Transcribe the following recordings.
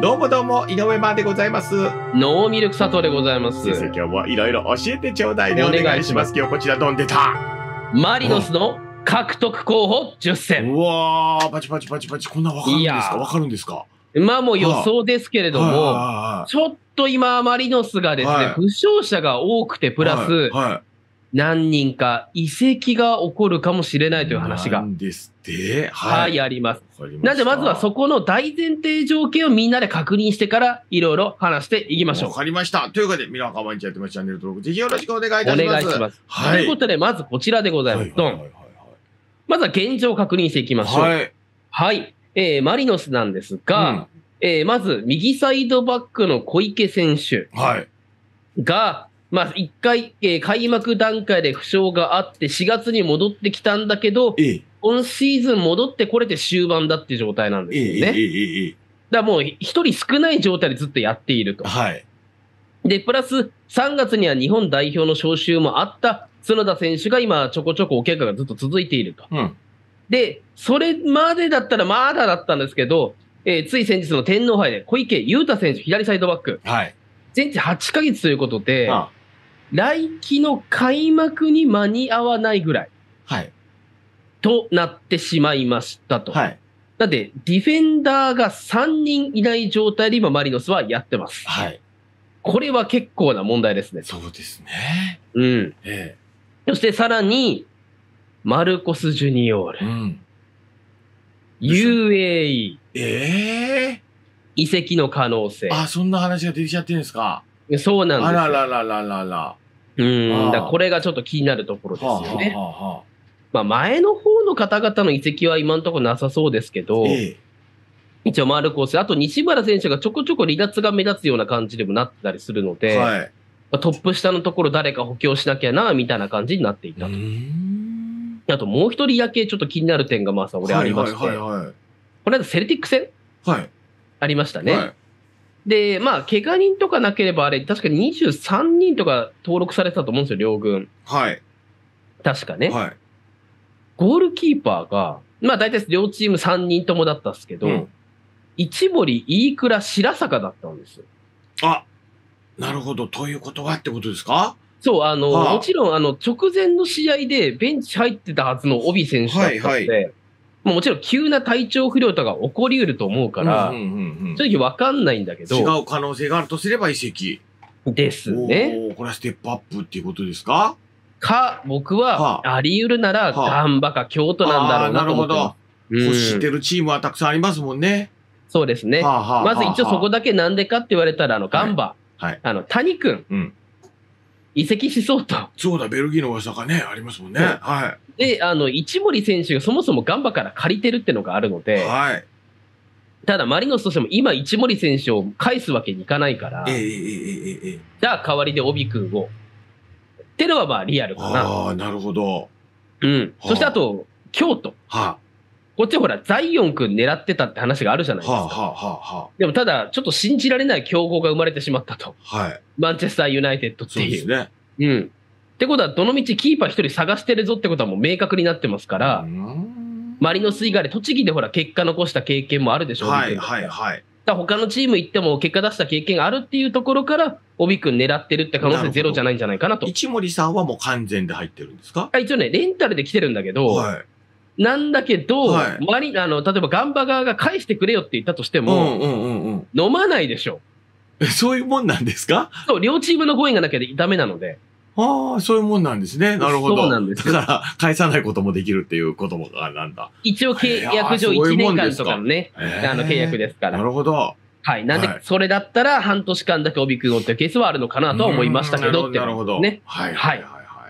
どうもどうも、井上までございます。ノーミルク佐藤でございます。先生、今日もいろいろ教えてちょうだいね。お願いします。今日こちらどんでた。マリノスの獲得候補10選。うわー、パチパチパチパチ、こんなわかるんですかわかるんですかまあもう予想ですけれども、ちょっと今、マリノスがですね、はい、負傷者が多くて、プラス、はいはい、何人か移籍が起こるかもしれないという話が。ですで、はい、あります。なので、まずはそこの大前提条件をみんなで確認してから、いろいろ話していきましょう。わかりました。というわけで、皆ラー毎日やってますチャンネル登録、ぜひよろしくお願いいたします。お願いします。はい、ということで、まずこちらでございます。ド、は、ン、いまずは現状を確認していきましょう。はい。はい。えー、マリノスなんですが、うん、えー、まず、右サイドバックの小池選手が、はいまあ、1回、えー、開幕段階で負傷があって、4月に戻ってきたんだけど、ええ、今シーズン戻ってこれて終盤だっていう状態なんですよね。えええ、だもう一人少ない状態でずっとやっていると。はい。で、プラス3月には日本代表の招集もあった角田選手が今ちょこちょこお結果がずっと続いていると。うん、で、それまでだったらまだだったんですけど、えー、つい先日の天皇杯で小池裕太選手、左サイドバック。はい。全治8か月ということで、ああ来季の開幕に間に合わないぐらい。はい。となってしまいましたと。はい。だって、ディフェンダーが3人いない状態で今、マリノスはやってます。はい。これは結構な問題ですね。そうですね。うん。ええ。そしてさらに、マルコス・ジュニオール。うん。UAE。ええ移籍の可能性。あ、そんな話が出てきちゃってるんですか。そうなんですあらららららら。うん。だこれがちょっと気になるところですよね。はあはあはあまあ、前の方の方々の移籍は今のところなさそうですけど、ええ、一応回ルコース、あと西村選手がちょこちょこ離脱が目立つような感じでもなったりするので、はい、まあ、トップ下のところ誰か補強しなきゃな、みたいな感じになっていたと。あともう一人だけちょっと気になる点がまあさ、俺ありまして、はいはいはいはい、この間セルティック戦、はい、ありましたね。はいで、まあ、怪我人とかなければ、あれ、確かに23人とか登録されてたと思うんですよ、両軍。はい。確かね。はい。ゴールキーパーが、まあ大体両チーム3人ともだったんですけど、うん、一森、飯倉、白坂だったんですよ。あ、なるほど。ということはってことですかそう、あの、はあ、もちろん、あの、直前の試合でベンチ入ってたはずの帯選手だったので、はいはい、もちろん急な体調不良とか起こり得ると思うから、うん正直わかんないんだけど。違う可能性があるとすれば移籍。ですね。これはステップアップっていうことですかか、僕はあり得るなら、ガンバか京都なんだろうなと思ってなるほど。欲してるチームはたくさんありますもんね。そうですね。まず一応そこだけなんでかって言われたら、あの、ガンバ、はいあの、谷君、うん、移籍しそうと。そうだ、ベルギーの噂がね、ありますもんね。はい。で、あの、一森選手がそもそもガンバから借りてるってのがあるので、はい。ただ、マリノスとしても今、一森選手を返すわけにいかないから、ええええええじゃあ代わりで帯君をってのはまあリアルかな。ああ、なるほど。うん。そしてあと、京都。はあ、こっちほら、ザイオン君狙ってたって話があるじゃないですか。はあはあはあ、でもただ、ちょっと信じられない競合が生まれてしまったと。はい。マンチェスターユナイテッドっていう。そうですね。うん。ってことは、どのみちキーパー一人探してるぞってことはもう明確になってますから、マリノス以外で栃木でほら、結果残した経験もあるでしょうはいはいはい。他のチーム行っても結果出した経験があるっていうところから、帯くん狙ってるって可能性ゼロじゃないんじゃないかなと。な一森さんはもう完全で入ってるんですか一応ね、レンタルで来てるんだけど、はい、なんだけど、はい、あの、例えばガンバ側が返してくれよって言ったとしても、うんうんうんうん、飲まないでしょ。そういうもんなんですかそう、両チームの声がなきゃダメなので。ああ、そういうもんなんですね。なるほど。そうなんですだから、返さないこともできるっていうこともあなんだ。一応契約上1年間とかのね、あの契約ですから。なるほど。はい。なんで、それだったら半年間だけ帯組むっていうケースはあるのかなとは思いましたけどって、ね。なるほど。ね。はい。はい。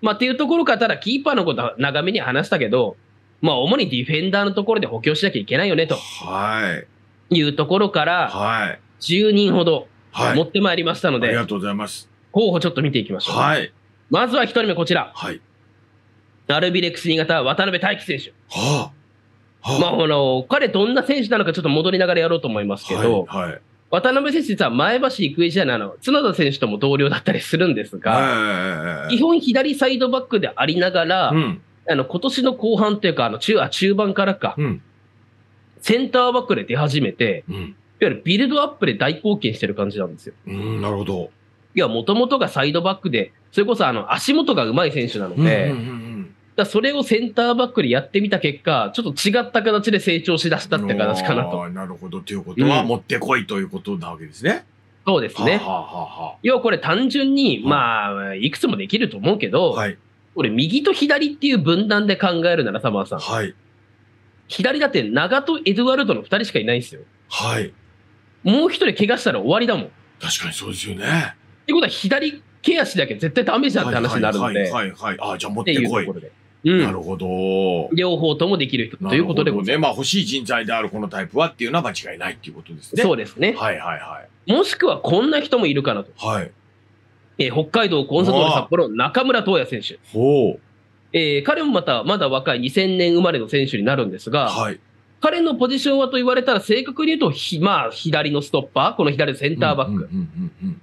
まあ、っていうところから、ただキーパーのことは長めに話したけど、まあ、主にディフェンダーのところで補強しなきゃいけないよねと。はい。いうところから、はい。10人ほど持ってまいりましたので、はい、ありがとうございます。候補ちょっと見ていきましょう。はい。まずは1人目こちら。はい。ルビレックス新潟、渡辺大樹選手。はあ。はあ、まあ、あの、彼どんな選手なのかちょっと戻りながらやろうと思いますけど、はい、はい、渡辺選手実は前橋育英時代のの角田選手とも同僚だったりするんですが、基本左サイドバックでありながら、うん、あの今年の後半というか、あの中中盤からか、うん、センターバックで出始めて、うん、いわゆるビルドアップで大貢献してる感じなんですよ。うん、なるほど。いや、もともとがサイドバックで、それこそあの足元がうまい選手なので、だそれをセンターバックでやってみた結果、ちょっと違った形で成長しだしたって形かなと。なるほど。ということは、うん、持ってこいということなわけですね。そうですね。はあはあはあ、要はこれ単純に、まあ、いくつもできると思うけど、はい、これ右と左っていう分断で考えるなら、サマーさん。はい、左だって長とエドワルドの2人しかいないんですよ。はい。もう1人怪我したら終わりだもん。確かにそうですよね。ってことは左毛足だけ絶対ダメじゃんって話になるので。はいはい、はい、あじゃあ持ってこい。いうん、なるほど。両方ともできる人ということでございます。ね、まあ欲しい人材であるこのタイプはっていうのは間違いないっていうことですね。そうですね。はいはいはい。もしくはこんな人もいるかなと。はい。えー、北海道コンサドーレ札幌中村東也選手。ほう。えー、彼もまたまだ若い2000年生まれの選手になるんですが、はい。彼のポジションはと言われたら、正確に言うと、まあ、左のストッパー、この左センターバック。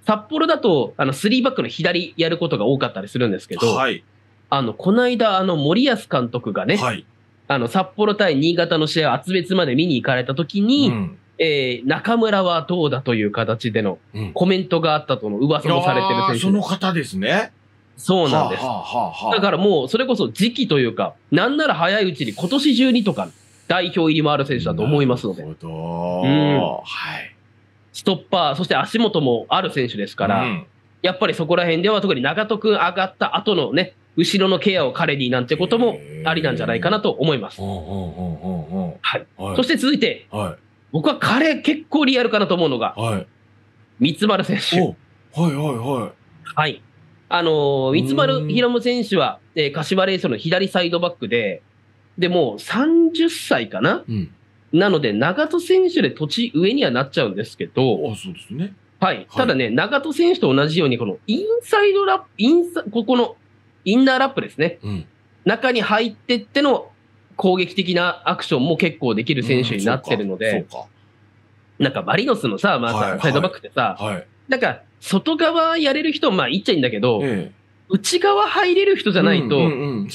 札幌だと、あの、スリーバックの左やることが多かったりするんですけど、はい、あの、この間、あの、森保監督がね、はい、あの、札幌対新潟の試合、厚別まで見に行かれた時に、うん、えー、中村はどうだという形でのコメントがあったとの噂もされてる選手、うん、その方ですね。そうなんです。はははだからもう、それこそ時期というか、なんなら早いうちに今年中にとか、代表入りもある選手だと思いますので。なるほど。うん、はい。ストッパー、そして足元もある選手ですから、うん、やっぱりそこら辺では特に長戸君上がった後のね、後ろのケアを彼になんてこともありなんじゃないかなと思います。はい。そして続いて、はい、僕は彼結構リアルかなと思うのが、はい、三丸選手。はいはいはい。はい。あのー、三丸ひろ選手は、えー、柏レイソの左サイドバックで、でも30歳かな、うん、なので、長門選手で土地上にはなっちゃうんですけど、あそうですねはい、ただね、長門選手と同じように、このインサイドラップ、インサここのインナーラップですね、うん、中に入ってっての攻撃的なアクションも結構できる選手になってるので、うん、なんかマリノスのさ、まあ、はい、サイドバックってさ、はい、なんか外側やれる人、まあ、いっちゃいいんだけど、ええ内側入れる人じゃないと、うんうんうん、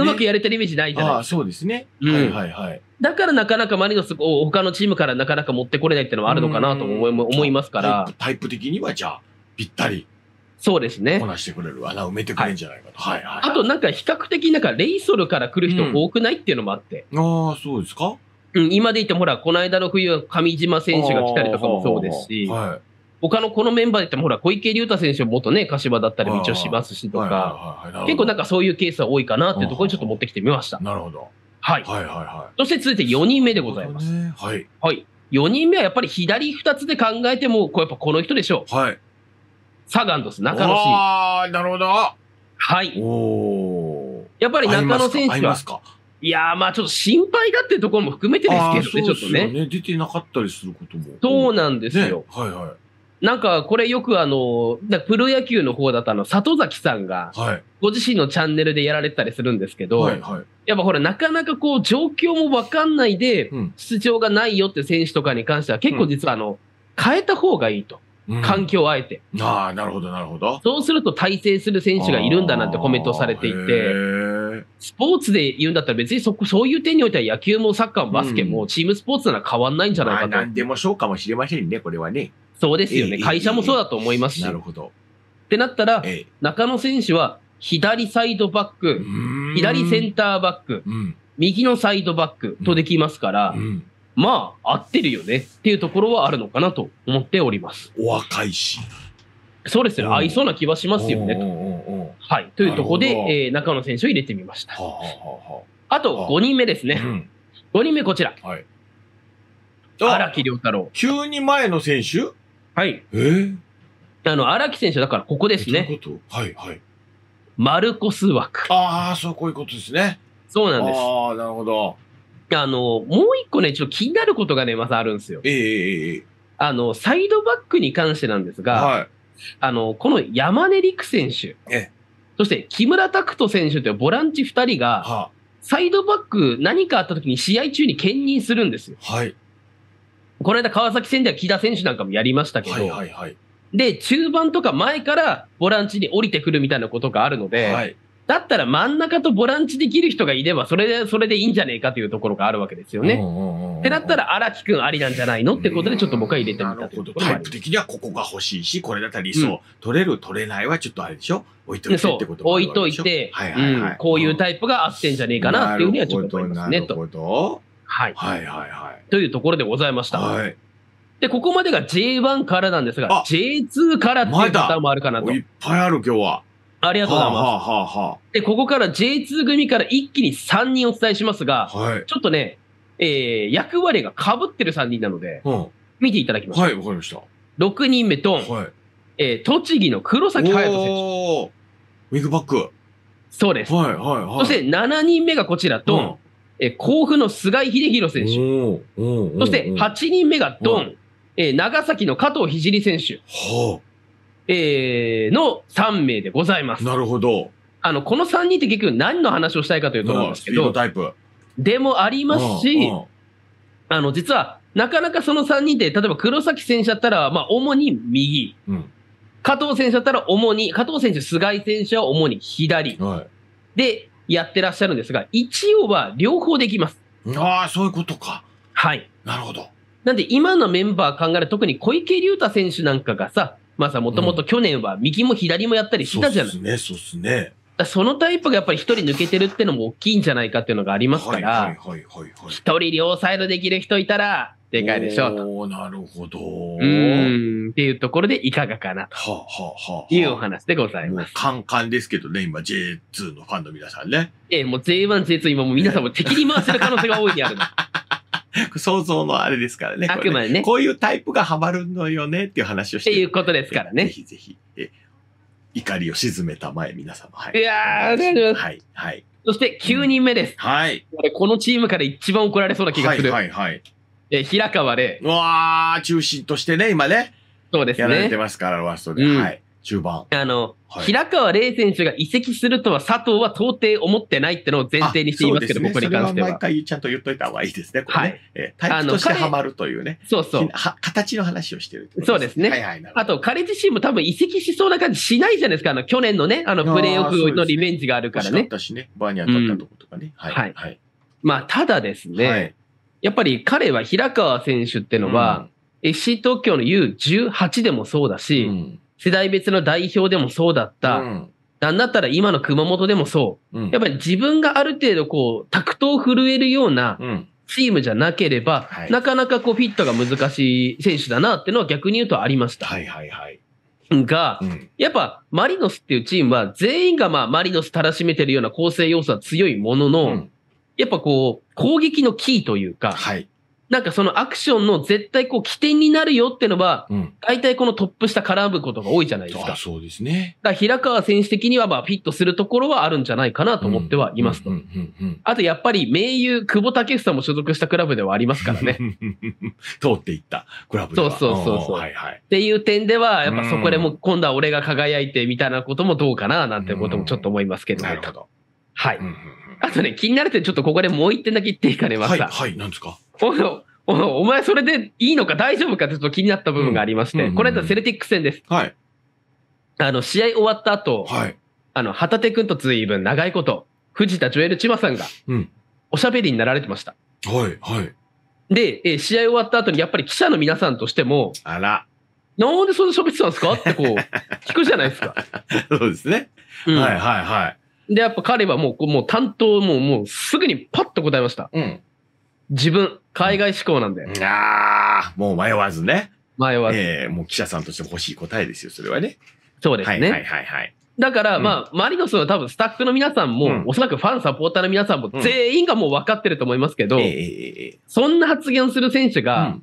うまくやれてるイメージないじゃないですか。そうですね、うん。はいはいはい。だからなかなかマリノスを他のチームからなかなか持ってこれないっていうのはあるのかなと思い,、思いますから。タイプ的にはじゃあ、ぴったり。そうですね。こなしてくれる。穴埋めてくれるんじゃないかと。はい、はい、はい。あとなんか比較的なんかレイソルから来る人多くないっていうのもあって。うん、ああ、そうですかうん、今で言ってほら、この間の冬は上島選手が来たりとかもそうですし。はい。他のこのメンバーでってもほら、小池竜太選手も元ね、柏だったりも一応しますしとか、結構なんかそういうケースは多いかなっていうところにちょっと持ってきてみました。なるほど。はい。はいはいはい。そして続いて4人目でございます。はい。はい。4人目はやっぱり左2つで考えても、こうやっぱこの人でしょう。はい。サガンドス、中野慎。ああ、なるほど。はい。おやっぱり中野選手は。いやまあちょっと心配だっていうところも含めてですけどね、ねちょっとね。出てなかったりすることも。そうなんですよ。はいはい。なんかこれよくあの、プロ野球の方だとあの、里崎さんが、ご自身のチャンネルでやられたりするんですけど、はいはい、やっぱほら、なかなかこう、状況もわかんないで、出場がないよって選手とかに関しては、結構実はあの、変えた方がいいと。環境をあえて。うん、ああ、なるほど、なるほど。そうすると体制する選手がいるんだなんてコメントされていて、スポーツで言うんだったら別にそこ、そういう点においては野球もサッカーもバスケもチームスポーツなら変わんないんじゃないかと。何でもそうかもしれませんね、これはね。そうですよね。会社もそうだと思いますし。なるほど。ってなったら、中野選手は左サイドバック、左センターバック、右のサイドバックとできますから、うんまあ、合ってるよねっていうところはあるのかなと思っております。お若いし。そうですね、合いそうな気はしますよねと。はい、というところで、えー、中野選手を入れてみました。はあははあ、と5人目ですね。うん、5人目こちら。はい、荒木亮太郎。急に前の選手はい。えー、あの、荒木選手、だからここですね。ううはいはい。マルコス枠。ああ、そうこういうことですね。そうなんです。ああ、なるほど。あの、もう一個ね、ちょっと気になることがね、まずあるんですよ。ええー、あの、サイドバックに関してなんですが、はい、あの、この山根陸選手、えそして木村拓人選手というボランチ2人が、はあ、サイドバック何かあった時に試合中に兼任するんですよ。はい。この間川崎戦では木田選手なんかもやりましたけど、はいはいはい。で、中盤とか前からボランチに降りてくるみたいなことがあるので、はい。だったら真ん中とボランチできる人がいれば、それで、それでいいんじゃねえかというところがあるわけですよね。ってなったら、荒木君ありなんじゃないのってことで、ちょっと僕は入れてみたというところタイプ的にはここが欲しいし、これだったら理想、うん、取れる、取れないはちょっとあれでしょ置いといてってこと置いといて、はいはいはいうん、こういうタイプが合ってんじゃねえかなっていうふうにはちょっと思いますね、と。はい。はいはいはい。というところでございました。はい。で、ここまでが J1 からなんですが、J2 からっていうパターンもあるかなと。いっぱいある、今日は。ありがとうございます。はあはあはあ、で、ここから J2 組から一気に3人お伝えしますが、はい、ちょっとね、えー、役割が被ってる3人なので、うん、見ていただきましょう。はい、わかりました。6人目、ドン。はい、えー、栃木の黒崎隼人選手。ウィグバック。そうです。はい、はい、はい。そして7人目がこちら、ドン。うん、えー、甲府の菅井秀弘選手。そして8人目がドン。えー、長崎の加藤聖選手。はあえー、の3名でございます。なるほど。あの、この3人って結局何の話をしたいかというとうんですけど、でもありますし、あの、実は、なかなかその3人で、例えば黒崎選手だったら、まあ、主に右、うん、加藤選手だったら主に、加藤選手、菅井選手は主に左、はい、でやってらっしゃるんですが、一応は両方できます。ああ、そういうことか。はい。なるほど。なんで、今のメンバー考える特に小池隆太選手なんかがさ、まあさ、もともと去年は右も左もやったりしたじゃない。そうですね、そうですね。そのタイプがやっぱり一人抜けてるってのも大きいんじゃないかっていうのがありますから、一人両サイドできる人いたら、でかいでしょうと。おなるほど。うん。っていうところでいかがかなと。はあ、はあはあ、いうお話でございます。カンカンですけどね、今 J2 のファンの皆さんね。ええ、もう J1、J2 今もう皆さんも敵に回せる可能性が多いにあるの。想像のあれですからね。あくまでね。こういうタイプがハマるのよねっていう話をしてっていうことですからね。ぜひぜひ。怒りを鎮めたまえ、皆様。はい。いやお願います。はい。はい。そして9人目です。うん、はい。このチームから一番怒られそうな気がする。はいはい、はい、え、平川で。うわー、中心としてね、今ね。そうですね。やられてますから、ワーストで。うん、はい。中盤。あの、はい、平川玲選手が移籍するとは佐藤は到底思ってないってのを前提にしていますけど、ね、ここに関しては。毎回ちゃんと言っといた方がいいですね。ねはい。えタイプとしてはまるというね。そうそう。形の話をしてるて、ね、そうですね。はいはい、あと、彼自身も多分移籍しそうな感じしないじゃないですか。あの、去年のね、あの、プレーオフのリベンジがあるからね。ねしね。バーに当たったとことかね。うん、はい。はい、まあ、ただですね、はい、やっぱり彼は平川選手ってのは、うん、FC 東京の U18 でもそうだし、うん世代別の代表でもそうだった、うんなんだったら今の熊本でもそう、うん、やっぱり自分がある程度こう、タクトを震えるようなチームじゃなければ、うんはい、なかなかこう、フィットが難しい選手だなっていうのは逆に言うとありました。はいはいはい。が、うん、やっぱマリノスっていうチームは全員がまあマリノスたらしめてるような構成要素は強いものの、やっぱこう、攻撃のキーというか、はい、なんかそのアクションの絶対こう起点になるよってのは、大体このトップ下絡むことが多いじゃないですか。あそうですね。だ平川選手的にはまあフィットするところはあるんじゃないかなと思ってはいますと。あとやっぱり盟友、久保建英も所属したクラブではありますからね。通っていったクラブでは。そうそうそうそう、はいはい。っていう点では、やっぱそこでも今度は俺が輝いてみたいなこともどうかななんてこともちょっと思いますけど、ね、なるほど。はい。あとね、気になる点ちょっとここでもう一点だけ言っていかね、ますか。はい、はい、なんですかおおお前それでいいのか大丈夫かってちょっと気になった部分がありまして、うんうんうん、これだセルティック戦です。はい。あの、試合終わった後、はい、あの、旗手君と随分長いこと、藤田ジョエル千葉さんが、おしゃべりになられてました。はい、はい。で、え試合終わった後にやっぱり記者の皆さんとしても、あら。なんでそんな喋ってたんですかってこう、聞くじゃないですか。そうですね、うん。はいはいはい。で、やっぱ彼はもう、もう担当、もう、もうすぐにパッと答えました。うん。自分、海外志向なんだよ。ああ、もう迷わずね。迷わず。ええー、もう記者さんとしても欲しい答えですよ、それはね。そうですね。はいはいはい、だから、うん、まあ、マリノスの多分スタッフの皆さんも、うん、おそらくファン、サポーターの皆さんも、全員がもう分かってると思いますけど、うん、そんな発言をする選手が、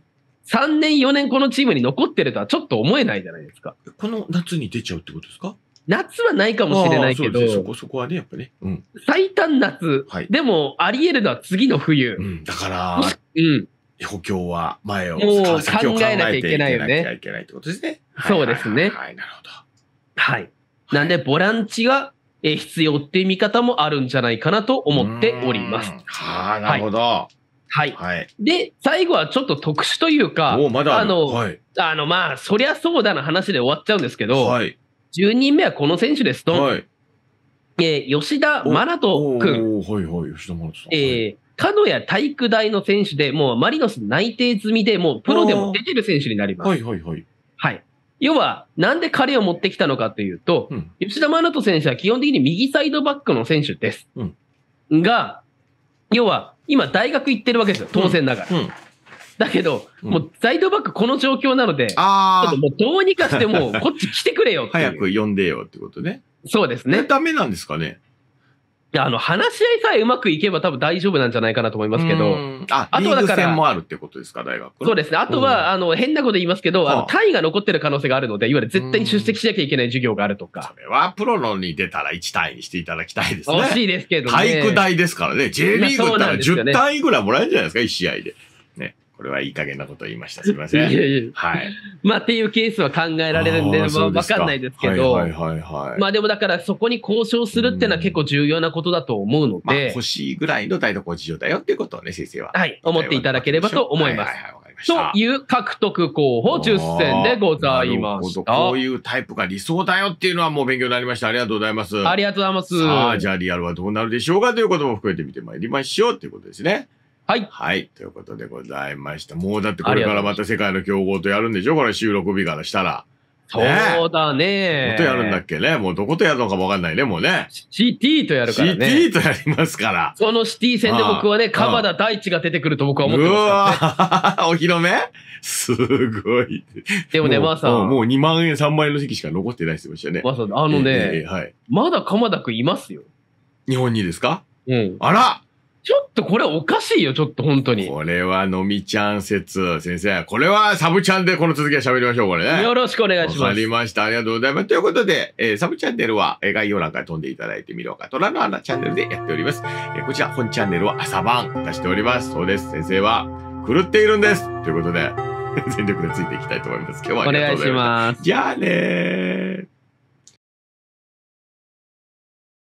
3年、4年このチームに残ってるとはちょっと思えないじゃないですか。この夏に出ちゃうってことですか夏はないかもしれないけど、そね、そこそこはね、やっぱね。うん、最短夏、はい、でも、あり得るのは次の冬。うん、だから、うん、補強は前を、もう考えなきゃいけないよね。いけないってことですね。そうですね。はい、なるほど。はい。なんで、ボランチが必要っていう見方もあるんじゃないかなと思っております。はあ、なるほど。はいはい。はい、で、最後はちょっと特殊というか、あの、はい、あの、まあ、そりゃそうだな話で終わっちゃうんですけど、はい、10人目はこの選手ですと、はいえー、吉田真人君。はいはい、吉田真人さん。えー角谷体育大の選手で、もうマリノス内定済みで、もうプロでも出てる選手になります。はいはいはい。はい。要は、なんで彼を持ってきたのかというと、うん、吉田真人選手は基本的に右サイドバックの選手です。うん、が、要は、今大学行ってるわけですよ、当然ながら。うんだけど、うん、もうザイドバックこの状況なので、あちょっともうどうにかしてもう こっち来てくれよって早く呼んでよってことね。そうですね。ダメなんですかね。あの、話し合いさえうまくいけば多分大丈夫なんじゃないかなと思いますけど。あ、あとはだから。戦もあるってことですか、大学。そうですね。あとは、あの、変なこと言いますけど、あの、単位が残ってる可能性があるので、いわゆる絶対に出席しなきゃいけない授業があるとか。それは、プロのに出たら1単位にしていただきたいですね。惜しいですけどね。体育大ですからね。J リーグったら10単位ぐらいもらえるんじゃないですか、1試合で。これはいい加減なこと言いました。すみません。いやいやはい。まあっていうケースは考えられるんで、あまあわかんないですけど。はいはいはい、はい、まあでもだからそこに交渉するっていうのは結構重要なことだと思うので。まあ、欲しいぐらいの台所事情だよっていうことをね、先生は。はい。思っていただければと思います。はいはい、はい、という獲得候補10選でございます。こういうタイプが理想だよっていうのはもう勉強になりました。ありがとうございます。ありがとうございます。さあ、じゃあリアルはどうなるでしょうかということも含めて見てまいりましょうということですね。はい。はい。ということでございました。もうだってこれからまた世界の競合とやるんでしょこれ収録日からしたら。そうだね。とやるんだっけね。もうどことやるのかもわかんないね、もうね。シティとやるからね。ティとやりますから。そのシティ戦で僕はね、鎌田大地が出てくると僕は思ってますうわ お披露目すごい。でもね、まあさん。もう2万円、3万円の席しか残ってないってましたね。まさん、あのね、はい、まだ鎌田くんいますよ。日本にですかうん。あらちょっとこれおかしいよ、ちょっと本当に。これはのみちゃん説、先生。これはサブちゃんでこの続きは喋りましょう、これね。よろしくお願いします。わかりました。ありがとうございます。ということで、えー、サブチャンネルは、え概要欄から飛んでいただいてみようか、虎の穴チャンネルでやっております。えー、こちら、本チャンネルは朝晩出しております。そうです。先生は狂っているんです。ということで、全力でついていきたいと思います。今日はありがとうございます。お願いします。じゃあねー。